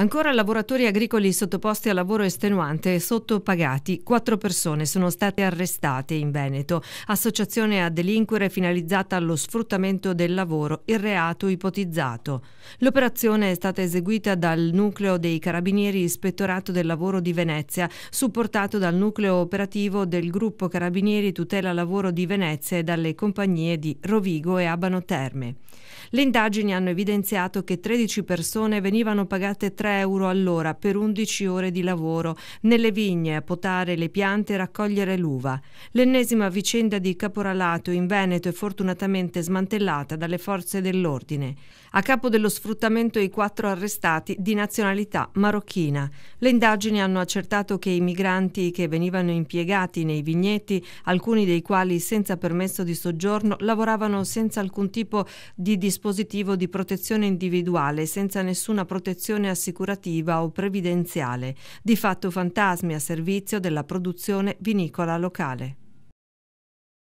Ancora lavoratori agricoli sottoposti a lavoro estenuante e sottopagati. Quattro persone sono state arrestate in Veneto. Associazione a delinquere finalizzata allo sfruttamento del lavoro, il reato ipotizzato. L'operazione è stata eseguita dal nucleo dei Carabinieri Ispettorato del Lavoro di Venezia, supportato dal nucleo operativo del gruppo Carabinieri Tutela Lavoro di Venezia e dalle compagnie di Rovigo e Abano Terme. Le indagini hanno evidenziato che 13 persone venivano pagate 3 euro all'ora per 11 ore di lavoro nelle vigne a potare le piante e raccogliere l'uva. L'ennesima vicenda di caporalato in Veneto è fortunatamente smantellata dalle forze dell'ordine. A capo dello sfruttamento i quattro arrestati di nazionalità marocchina. Le indagini hanno accertato che i migranti che venivano impiegati nei vigneti, alcuni dei quali senza permesso di soggiorno, lavoravano senza alcun tipo di disposizione dispositivo di protezione individuale senza nessuna protezione assicurativa o previdenziale, di fatto fantasmi a servizio della produzione vinicola locale.